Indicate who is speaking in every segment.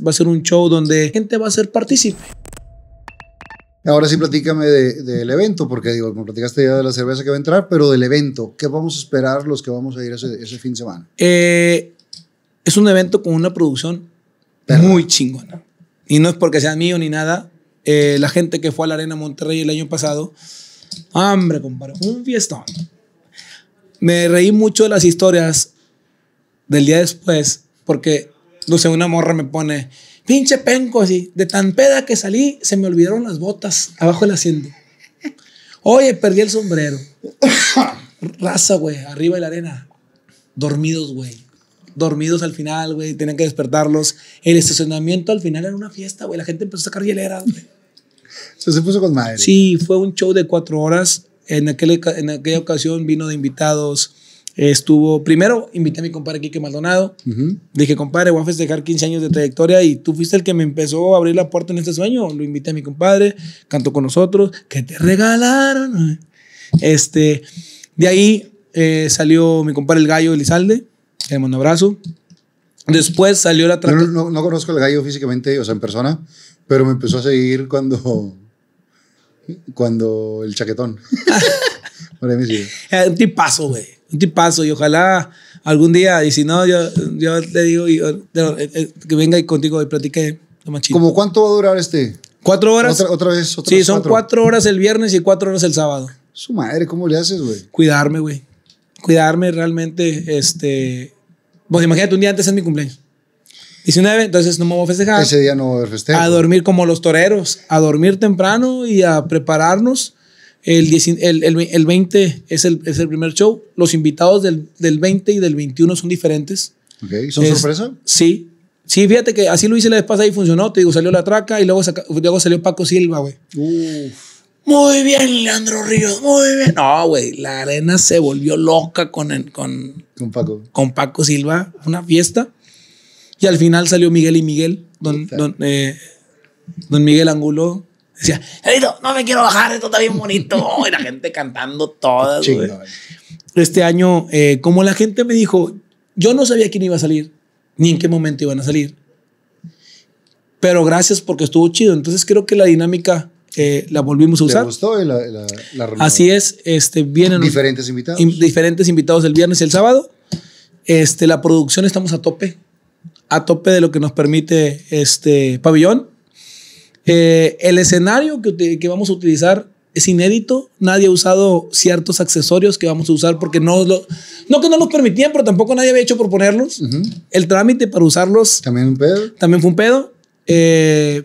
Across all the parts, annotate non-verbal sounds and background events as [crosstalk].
Speaker 1: Va a ser un show donde gente va a ser partícipe. Ahora sí, platícame del evento, porque digo, me platicaste ya de la cerveza que va a entrar, pero del evento, ¿qué vamos a esperar los que vamos a ir ese, fin de semana? Eh, es un evento con una producción muy chingona. Y no es porque sea mío ni nada. Eh, la gente que fue a la Arena Monterrey el año pasado, hambre, compadre, un fiestón. Me reí mucho de las historias del día después, porque no sé, una morra me pone, pinche penco, así, de tan peda que salí, se me olvidaron las botas abajo del asiento. Oye, perdí el sombrero. [coughs] Raza, güey, arriba de la arena. Dormidos, güey. Dormidos al final, güey. Tenían que despertarlos. El estacionamiento al final era una fiesta, güey. La gente empezó a sacar hieleras, Se, se puso con madre. Sí, fue un show de cuatro horas. En, en aquella ocasión vino de invitados Estuvo, primero invité a mi compadre Quique Maldonado. Dije, compadre, voy a festejar 15 años de trayectoria y tú fuiste el que me empezó a abrir la puerta en este sueño. Lo invité a mi compadre, cantó con nosotros, que te regalaron. Este, de ahí eh, salió mi compadre el gallo Elizalde, le un abrazo. Después salió la no, no, conozco al gallo físicamente, o sea, en persona, pero me empezó a seguir cuando. cuando el chaquetón. [laughs] Eh, un tipazo, güey un tipazo y ojalá algún día, y si no, yo, yo te digo eh, eh, eh, que venga y contigo y platique lo chido. ¿Cómo cuánto va a durar este? ¿Cuatro horas? Otra, otra vez, Sí, son cuatro. horas el viernes y cuatro horas el sábado. Su madre, ¿cómo le haces, güey? Cuidarme, güey. Cuidarme realmente, este... Pues imagínate, un día antes es mi cumpleaños. 19, entonces no me voy a festejar. Ese día no voy a festejar. A dormir como los toreros, a dormir temprano y a prepararnos el, el, 20 es el, primer show. Los invitados del, 20 y del 21 son diferentes. ¿Son sorpresa? Sí. Sí, fíjate que así lo hice la vez pasada y funcionó. Te digo, salió la traca y luego, salió Paco Silva, güey. Muy bien, Leandro Ríos, muy bien. No, güey, la arena se volvió loca con, con, con, Paco. Silva. Una fiesta. Y al final salió Miguel y Miguel, don eh, Miguel Angulo, Decía, no me quiero bajar, esto está bien bonito. [laughs] y la gente cantando todas. Este año, eh, como la gente me dijo, yo no sabía quién iba a salir, ni en qué momento iban a salir. Pero gracias porque estuvo chido. Entonces creo que la dinámica eh, la volvimos a usar. ¿Te gustó la, Así es, este, vienen diferentes invitados. diferentes invitados el viernes y el sábado. Este, la producción estamos a tope, a tope de lo que nos permite este pabellón. Eh, el escenario que, vamos a utilizar es inédito. Nadie ha usado ciertos accesorios que vamos a usar porque no, lo, no que no los permitían, pero tampoco nadie había hecho por ponerlos. El trámite para usarlos. También un También fue un pedo. Eh,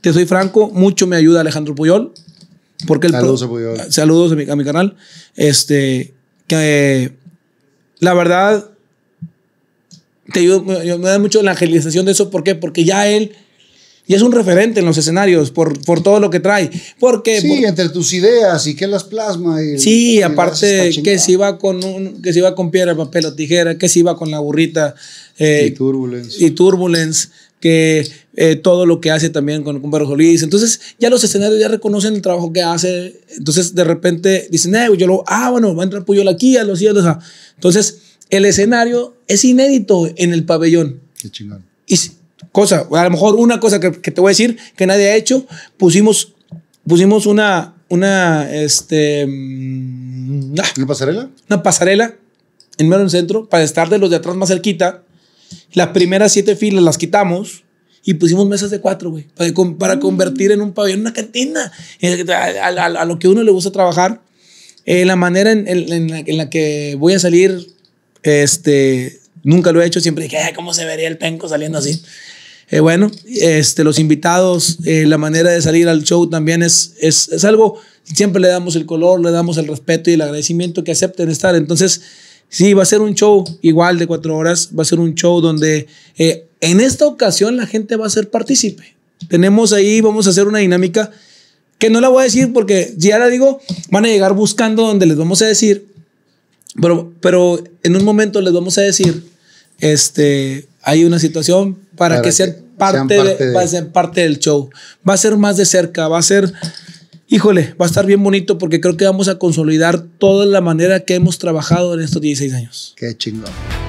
Speaker 1: te soy franco, mucho me ayuda Alejandro Puyol. Porque saludos a Saludos a mi, canal. Este, que la verdad, te me, da mucho la angelización de eso. ¿Por qué? Porque ya él y es un referente en los escenarios por, por todo lo que trae. Porque, sí, entre tus ideas y que las plasma. sí, aparte que si, va con un, que si va con piedra, papel o tijera, que si va con la burrita. Eh, y Turbulence. Y Turbulence, que eh, todo lo que hace también con, con Pedro Entonces, ya los escenarios ya reconocen el trabajo que hace. Entonces, de repente dicen, eh, yo lo, ah, bueno, va a entrar Puyol aquí, a los cielos. Ah". Entonces, el escenario es inédito en el pabellón. Qué chingón. Y, cosa, a lo mejor una cosa que, te voy a decir que nadie ha hecho, pusimos, pusimos una, una, este, mm, ah. ¿Una pasarela? Una pasarela en medio del centro para estar de los de atrás más cerquita. Las primeras siete filas las quitamos y pusimos mesas de cuatro, güey, para, mm. convertir en un pabellón, una cantina, a, lo que uno le gusta trabajar. Eh, la manera en, la, que voy a salir, este, nunca lo he hecho, siempre dije, ¿cómo se vería el penco saliendo así? Eh, bueno, este, los invitados, eh, la manera de salir al show también es, es, algo, siempre le damos el color, le damos el respeto y el agradecimiento que acepten estar. Entonces, sí, va a ser un show igual de cuatro horas, va a ser un show donde eh, en esta ocasión la gente va a ser partícipe. Tenemos ahí, vamos a hacer una dinámica que no la voy a decir porque ya la digo, van a llegar buscando donde les vamos a decir, pero, pero en un momento les vamos a decir este, hay una situación para, que, sea parte, ser parte del show. Va a ser más de cerca, va a ser, híjole, va a estar bien bonito porque creo que vamos a consolidar toda la manera que hemos trabajado en estos 16 años. Qué chingón.